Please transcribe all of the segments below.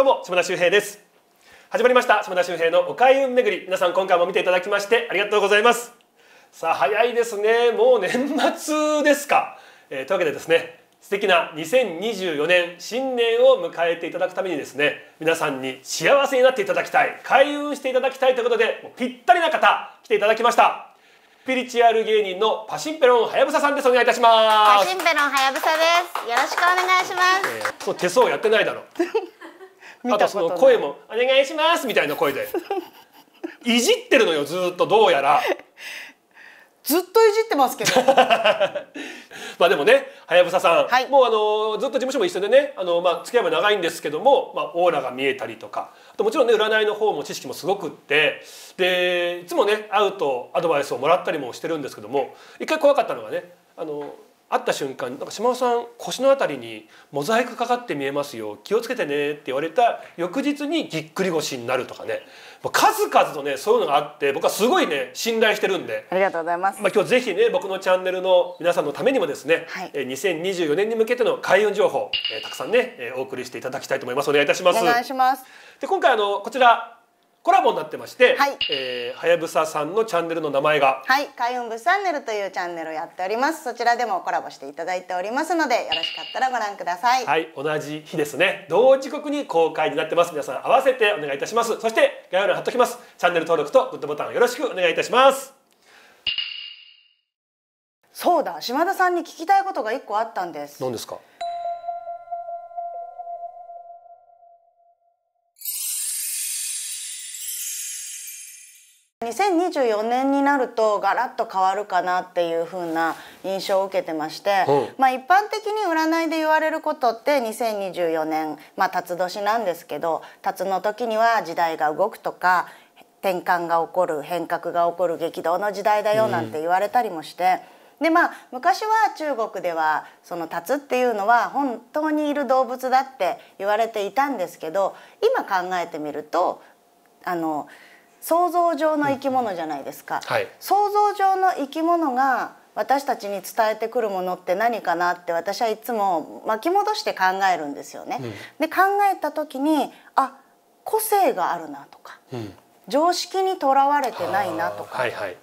どうも島田秀平です始まりました島田秀平のお開運巡り皆さん今回も見ていただきましてありがとうございますさあ早いですねもう年末ですか、えー、というわけでですね素敵な2024年新年を迎えていただくためにですね皆さんに幸せになっていただきたい開運していただきたいということでぴったりな方来ていただきましたスピリチュアル芸人のパシンペロンはやぶささんですお願いいたしますパシンペロンはやぶさですよろしくお願いします、えー、手相やってないだろう あとその声も「お願いします」みたいな声で いじってるのよずっとどうやら。ずっといじってますけど まあでもねはやぶささん、はい、もうあのずっと事務所も一緒でねあの、まあ、付き合いも長いんですけども、まあ、オーラが見えたりとかもちろんね占いの方も知識もすごくってでいつもね会うとアドバイスをもらったりもしてるんですけども一回怖かったのがねあの会った瞬間なんか島尾さん腰の辺りにモザイクかかって見えますよ気をつけてねって言われた翌日にぎっくり腰になるとかね数々のねそういうのがあって僕はすごいね信頼してるんでありがとうございます、まあ、今日ぜひね僕のチャンネルの皆さんのためにもですね、はい、2024年に向けての開運情報、えー、たくさんねお送りしていただきたいと思いますお願いいたしますお願いしますで今回あのこちらコラボになってまして、はいえー、はやぶささんのチャンネルの名前がはい開運物チャンネルというチャンネルをやっておりますそちらでもコラボしていただいておりますのでよろしかったらご覧くださいはい同じ日ですね同時刻に公開になってます皆さん合わせてお願いいたしますそして概要欄貼っときますチャンネル登録とグッドボタンよろしくお願いいたしますそうだ島田さんに聞きたいことが一個あったんです何ですか2024年になるとガラッと変わるかなっていうふうな印象を受けてまして、うん、まあ、一般的に占いで言われることって2024年、まあ、辰年なんですけど辰の時には時代が動くとか転換が起こる変革が起こる激動の時代だよなんて言われたりもして。うんでまあ昔は中国ではそのタツっていうのは本当にいる動物だって言われていたんですけど今考えてみるとあの想像上の生き物じゃないですか、はい、想像上の生き物が私たちに伝えてくるものって何かなって私はいつも巻き戻して考えるんですよね。うん、で考えた時にあ個性があるなとか、うん、常識にとらわれてないなとか、はいはい、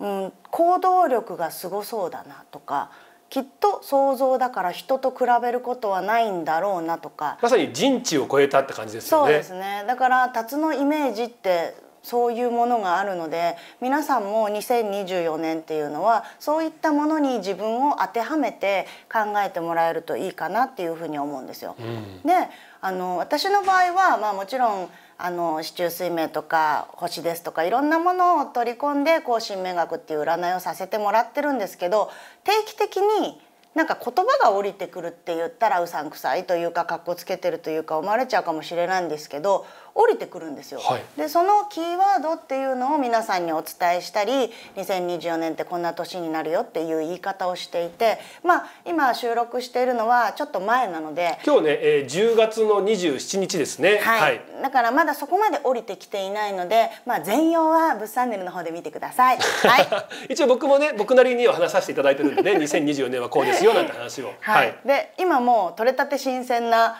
うん、行動力がすごそうだなとか。きっと想像だから人と比べることはないんだろうなとかまさに人知を超えたって感じですよねそうですねだから辰のイメージってそういうものがあるので皆さんも2024年っていうのはそういったものに自分を当てはめて考えてもらえるといいかなっていうふうに思うんですよ。うん、であの私の場合は、まあ、もちろんあの市中水明とか星ですとかいろんなものを取り込んで更新命学っていう占いをさせてもらってるんですけど定期的になんか言葉が降りてくるって言ったらうさんくさいというかかっこつけてるというか思われちゃうかもしれないんですけど降りてくるんですよ。はい、でそのキーワードっていうのを皆さんにお伝えしたり2024年ってこんな年になるよっていう言い方をしていてまあ今収録しているのはちょっと前なので今日ね、えー、10月の27日ですね、はい、はい、だからまだそこまで降りてきていないので、まあ、全容は「ブッサンネル」の方で見てください。はい、一応僕もね僕なりには話させていただいてるんでね2024年はこうですよなんて話を。はい、はい、で今もう取れたて新鮮な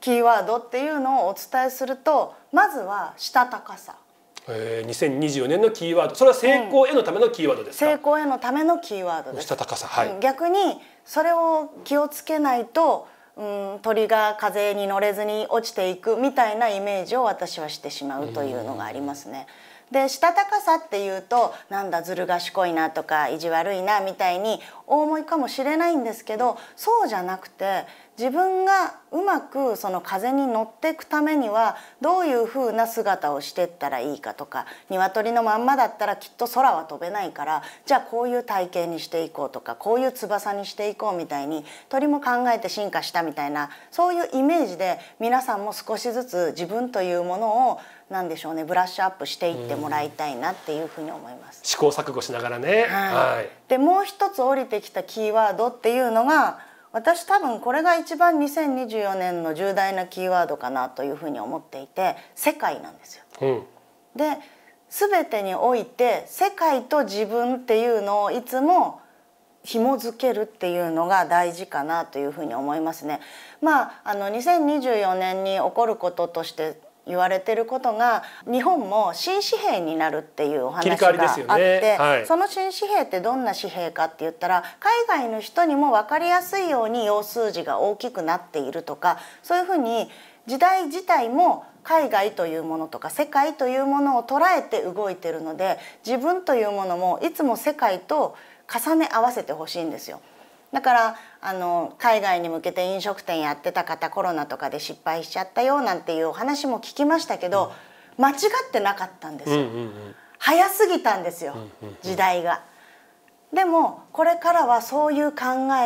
キーワードっていうのをお伝えするとまずはしたたかさ。えー、2024年のキーワードそれは成功へのためのキーワードですか、成功へのためのキーワードですしたたかさ、はい、逆にそれを気をつけないとうん鳥が風に乗れずに落ちていくみたいなイメージを私はしてしまうというのがありますね。うんでしたたかさっていうとなんだずる賢いなとか意地悪いなみたいにお思いかもしれないんですけどそうじゃなくて自分がうまくその風に乗っていくためにはどういうふうな姿をしてったらいいかとか鶏のまんまだったらきっと空は飛べないからじゃあこういう体型にしていこうとかこういう翼にしていこうみたいに鳥も考えて進化したみたいなそういうイメージで皆さんも少しずつ自分というものをなんでしょうねブラッシュアップしていってもらいたいなっていうふうに思います。試行錯誤しながらね。はい。はい、でもう一つ降りてきたキーワードっていうのが私多分これが一番2024年の重大なキーワードかなというふうに思っていて世界なんですよ。うん、で全てにおいて世界と自分っていうのをいつも紐付けるっていうのが大事かなというふうに思いますね。まああの2024年に起こることとして言われてることが日本も新紙幣になるっていうお話があって、ねはい、その新紙幣ってどんな紙幣かって言ったら海外の人にも分かりやすいように用数字が大きくなっているとかそういうふうに時代自体も海外というものとか世界というものを捉えて動いてるので自分というものもいつも世界と重ね合わせてほしいんですよ。だからあの海外に向けて飲食店やってた方コロナとかで失敗しちゃったよなんていうお話も聞きましたけど、うん、間違ってなかったんですよ、うんうんうん、早すぎたんですよ、うんうん、時代が。でもこれからはそういう考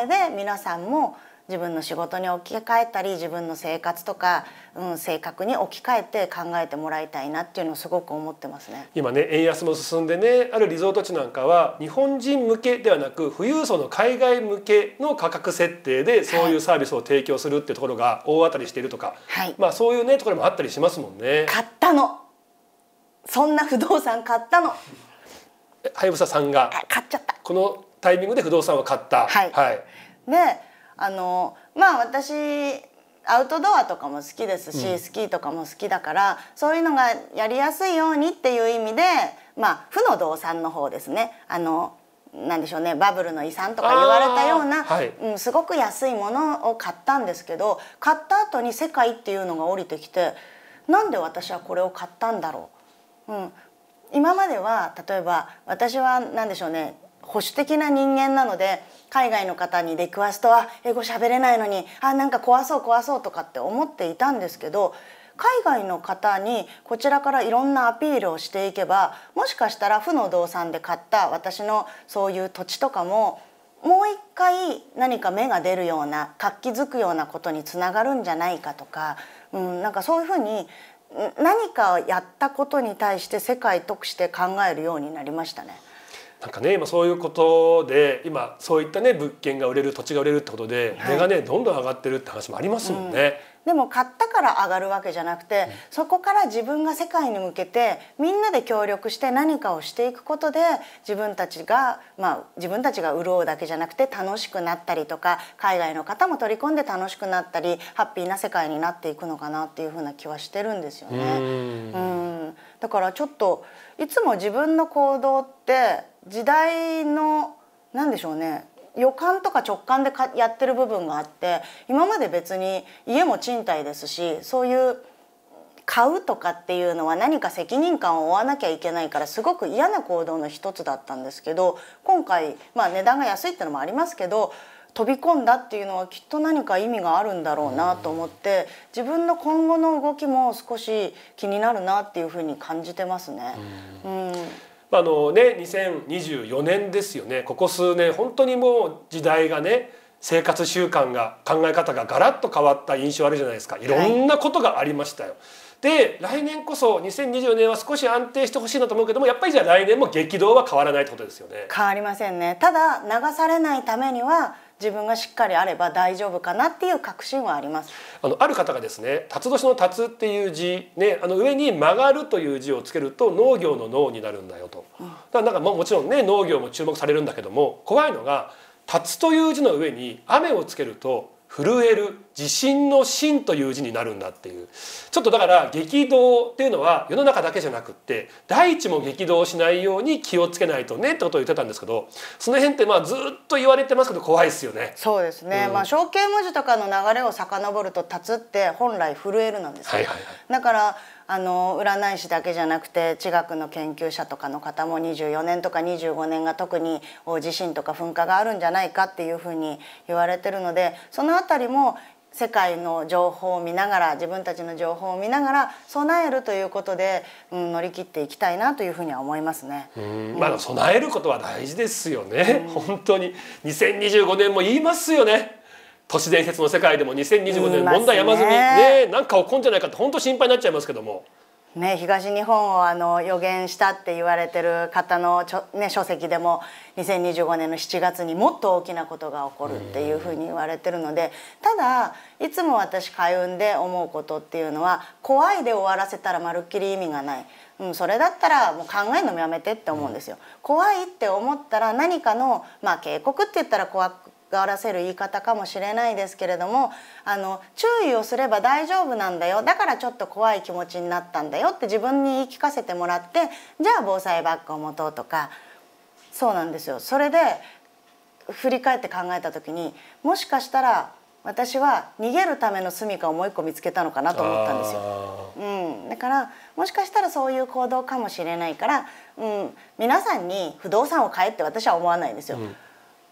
えで皆さんも自分の仕事に置き換えたり自分の生活とか、うん、性格に置き換えて考えてもらいたいなっていうのをすごく思ってますね今ね円安も進んでねあるリゾート地なんかは日本人向けではなく富裕層の海外向けの価格設定でそういうサービスを提供するってところが大当たりしているとか、はい、まあそういうねところもあったりしますもんね。買ったのそんな不動産買ったのはやささんが買っちゃったこのタイミングで不動産を買った。はい、はい、であのまあ私アウトドアとかも好きですし、うん、スキーとかも好きだからそういうのがやりやすいようにっていう意味で、まあ、負の動産の方ですねあのなんでしょうねバブルの遺産とか言われたような、はい、うん、すごく安いものを買ったんですけど買った後に世界っていうのが降りてきてなんで私はこれを買ったんだろう、うん、今までは例えば私は何でしょうね保守的な人間なので海外の方に出くわすとあ英語喋れないのにあなんか怖そう怖そうとかって思っていたんですけど海外の方にこちらからいろんなアピールをしていけばもしかしたら負の動産で買った私のそういう土地とかももう一回何か芽が出るような活気づくようなことにつながるんじゃないかとか、うん、なんかそういうふうに何かやったことに対して世界得して考えるようになりましたね。なんかね今そういうことで今そういったね物件が売れる土地が売れるってことで値がねどんどん上がってるって話もありますもんね。うん、でも買ったから上がるわけじゃなくて、うん、そこから自分が世界に向けてみんなで協力して何かをしていくことで自分たちがまあ自分たちが潤うだけじゃなくて楽しくなったりとか海外の方も取り込んで楽しくなったりハッピーな世界になっていくのかなっていうふうな気はしてるんですよね。うんだからちょっといつも自分の行動って時代の何でしょうね予感とか直感でやってる部分があって今まで別に家も賃貸ですしそういう買うとかっていうのは何か責任感を負わなきゃいけないからすごく嫌な行動の一つだったんですけど今回まあ値段が安いってのもありますけど飛び込んだっていうのはきっと何か意味があるんだろうなと思って自分の今後の動きも少し気になるなっていうふうに感じてますね。うん、あのね、2024年ですよねここ数年本当にもう時代がね生活習慣が考え方がガラッと変わった印象あるじゃないですかいろんなことがありましたよ。はいで来年こそ2024年は少し安定してほしいなと思うけどもやっぱりじゃあ来年も激動は変わらないってことですよね変わりませんねただ流されないためには自分がしっかりあれば大丈夫かなっていう確信はあります。あのある方がですね、辰年の辰っていう字ね、あの上に曲がるという字をつけると農業の農になるんだよと。だからなんかももちろんね農業も注目されるんだけども、怖いのが辰という字の上に雨をつけると震える地震の震という字になるんだっていうちょっとだから激動っていうのは世の中だけじゃなくって大地も激動しないように気をつけないとねってことを言ってたんですけどその辺ってまあずっと言われてますけど怖いですよねそうですね、うん、まあ象形文字とかの流れを遡ると「立つ」って本来震えるなんです、はいはいはい、だからあの占い師だけじゃなくて地学の研究者とかの方も24年とか25年が特に地震とか噴火があるんじゃないかっていうふうに言われてるのでその辺りも世界の情報を見ながら自分たちの情報を見ながら備えるということで、うん、乗り切っていきたいなというふうには思いますね。うんまあ、備えることは大事ですよね、うん、本当に2025年も言いますよね都市伝説の世界でも2025年問題山積みねねなんか起こんじゃないかって本当心配になっちゃいますけども。ね、東日本をあの予言したって言われてる方のちょ、ね、書籍でも2025年の7月にもっと大きなことが起こるっていうふうに言われてるのでただいつも私開運で思うことっていうのは怖いで終わらせたらまるっきり意味がない。うん、それだったらもう考えるのもやめてって思うんですよ。怖いって思ったら何かの、まあ、警告って言ったら怖がらせる言い方かもしれないですけれどもあの注意をすれば大丈夫なんだよだからちょっと怖い気持ちになったんだよって自分に言い聞かせてもらってじゃあ防災バッグを持とうとかそうなんですよ。それで振り返って考えた時にもしかしたら私は逃げるための住処をもう一個見つけたのかなと思ったんですよ、うん、だからもしかしたらそういう行動かもしれないから、うん、皆さんに不動産を買えって私は思わないんですよ、うん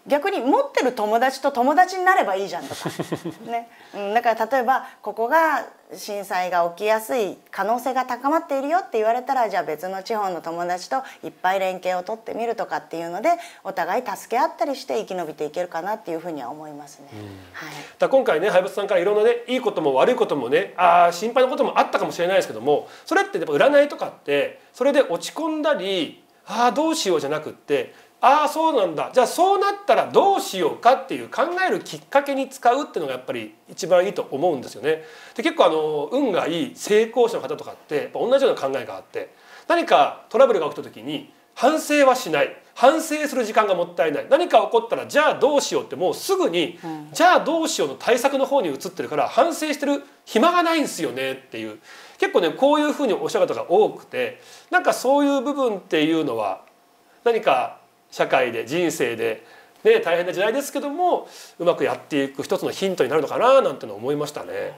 逆に持ってる友達と友達になればいいじゃんとか、ねうん、だから例えばここが震災が起きやすい可能性が高まっているよって言われたらじゃあ別の地方の友達といっぱい連携を取ってみるとかっていうのでお互い助け合ったりして生き延びていけるかなっていうふうには思いますね。はい、だ今回ね廃物さんからいろんなねいいことも悪いこともねあ心配なこともあったかもしれないですけどもそれってやっぱ占いとかってそれで落ち込んだりああどうしようじゃなくってああそうなんだじゃあそうなったらどうしようかっていう考えるきっかけに使うっていうのがやっぱり一番いいと思うんですよね。で結構あの運がいい成功者の方とかって同じような考えがあって何かトラブルが起きた時に反省はしない反省する時間がもったいない何か起こったらじゃあどうしようってもうすぐに、うん、じゃあどうしようの対策の方に移ってるから反省してる暇がないんですよねっていう結構ねこういうふうにおっしゃる方が多くてなんかそういう部分っていうのは何か社会で人生で、ね、大変な時代ですけどもうまくやっていく一つのヒントになるのかななんての思いましたね。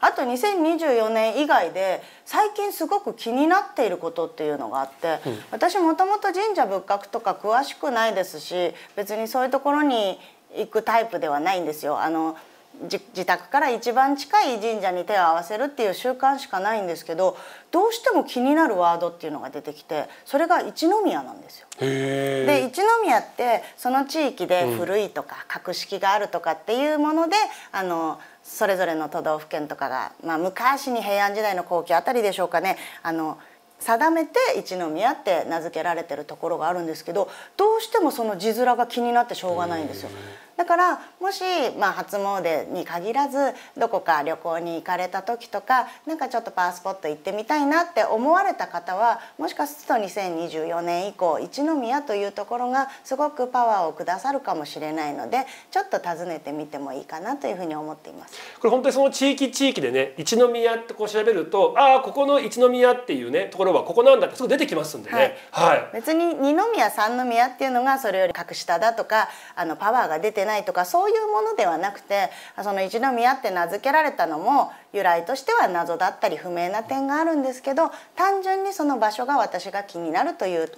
あと2024年以外で最近すごく気になっていることっていうのがあって、うん、私もともと神社仏閣とか詳しくないですし別にそういうところに行くタイプではないんですよ。あの自宅から一番近い神社に手を合わせるっていう習慣しかないんですけどどうしても気になるワードっていうのが出てきてそれが一宮なんですよ。で一宮ってその地域で古いとか格式があるとかっていうもので、うん、あのそれぞれの都道府県とかが、まあ、昔に平安時代の後期あたりでしょうかねあの定めて一宮って名付けられてるところがあるんですけどどうしてもその字面が気になってしょうがないんですよ。だからもし、まあ、初詣に限らずどこか旅行に行かれた時とかなんかちょっとパワースポット行ってみたいなって思われた方はもしかすると2024年以降一宮というところがすごくパワーをくださるかもしれないのでちょっと訪ねてみてもいいかなというふうに思っていますこれ本当にその地域地域でね一宮ってこう調べるとああここの一宮っていうねところはここなんだってすぐ出てきますんでね、はい、はい、別に二宮三宮っていうのがそれより格下だとかあのパワーが出てないとかそういうものではなくてその一宮って名付けられたのも由来としては謎だったり不明な点があるんですけど単純にその場所が私が気になるという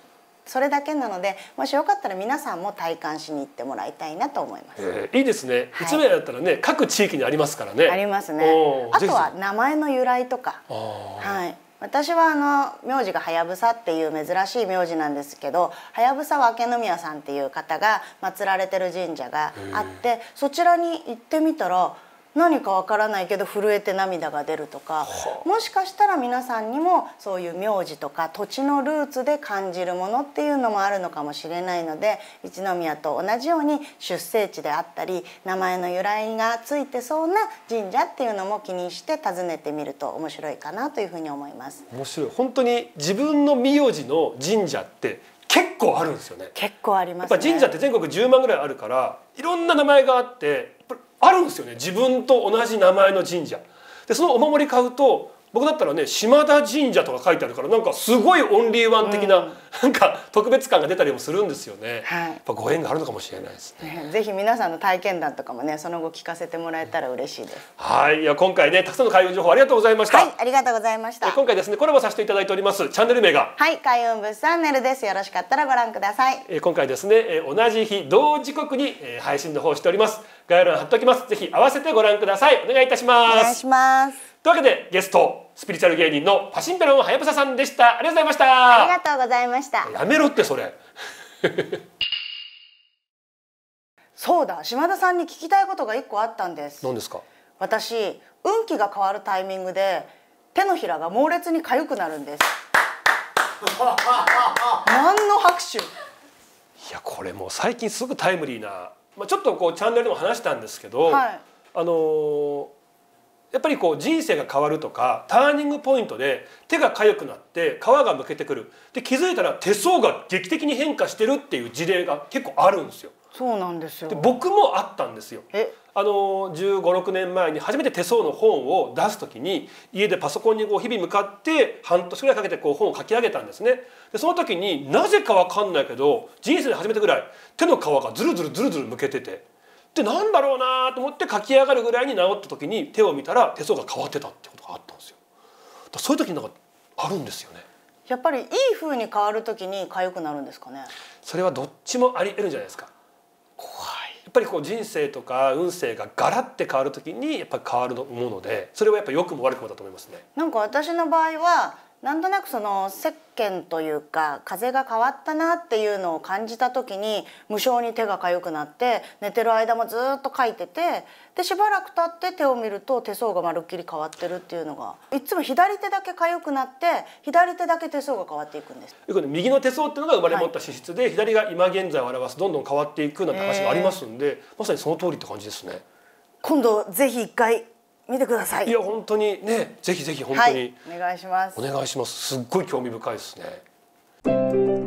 それだけなのでもしよかったら皆さんも体感しに行ってもらいたいなと思います、えー、いいですね、はい、だったらね各地域にありますからねありますねあとは名前の由来とかはい私はあの名字がはやぶさっていう珍しい名字なんですけどはやぶさは明宮さんっていう方が祀られてる神社があってそちらに行ってみたら何かわからないけど震えて涙が出るとかもしかしたら皆さんにもそういう名字とか土地のルーツで感じるものっていうのもあるのかもしれないので一宮と同じように出生地であったり名前の由来がついてそうな神社っていうのも気にして訪ねてみると面白いかなというふうに思います。面白い本当に自分の名字の神社って結構あるんですよね結構あります、ね、神社って全国10万ぐらいあるからいろんな名前があってあるんですよね自分と同じ名前の神社でそのお守り買うと僕だったらね島田神社とか書いてあるからなんかすごいオンリーワン的な、うん、なんか特別感が出たりもするんですよね、はい、やっぱご縁があるのかもしれないですね、ね、ぜひ皆さんの体験談とかもねその後聞かせてもらえたら嬉しいです、うん、はいいや今回ねたくさんの開運情報ありがとうございましたはいありがとうございました今回ですねコラボさせていただいておりますチャンネル名がはい開運物チャンネルですよろしかったらご覧ください、え今回ですね、え同じ日同時刻に、え配信の方しております概要欄貼っておきますぜひ合わせてご覧くださいお願いいたしますお願いしますというわけでゲストスピリチュアル芸人のパシンペロンはやぶささんでしたありがとうございましたありがとうございましたやめろってそれ そうだ島田さんに聞きたいことが一個あったんです何ですか私運気が変わるタイミングで手のひらが猛烈に痒くなるんです 何の拍手いやこれもう最近すぐタイムリーな、まあ、ちょっとこうチャンネルでも話したんですけど、はい、あのーやっぱりこう人生が変わるとかターニングポイントで手が痒くなって皮がむけてくるで気づいたら手相が劇的に変化してるっていう事例が結構あるんですよ。そうなんですよで僕もあったんですよ。あの1 5 6年前に初めて手相の本を出す時に家でパソコンにこう日々向かって半年ぐらいかけてこう本を書き上げたんですねでその時になぜか分かんないけど人生で初めてぐらい手の皮がずるずるずるずるむけててでなんだろうなと思って書き上がるぐらいに治った時に手を見たら手相が変わってたってことがあったんですよ。だそういう時なんかあるんですよね。やっぱりいい風に変わる時に痒くなるんですかね。それはどっちもあり得るんじゃないですか。怖い。やっぱりこう人生とか運勢がガラって変わる時にやっぱり変わるもので、それはやっぱ良くも悪くもだと思いますね。なんか私の場合はなんとなくその石鹸というか風が変わったなっていうのを感じた時に無性に手が痒くなって寝てる間もずっと書いててでしばらく経って手を見ると手相がまるっきり変わってるっていうのがいつも左手だけ痒くなって左手だけ手相が変わっていくんですよく、右の手相っていうのが生まれ持った資質で、はい、左が今現在を表すどんどん変わっていくなんて話がありますんで、まさにその通りって感じですね。今度ぜひ一回見てくださいいや本当にねぜひぜひ本当に、はい、お願いしますお願いしますすっごい興味深いですね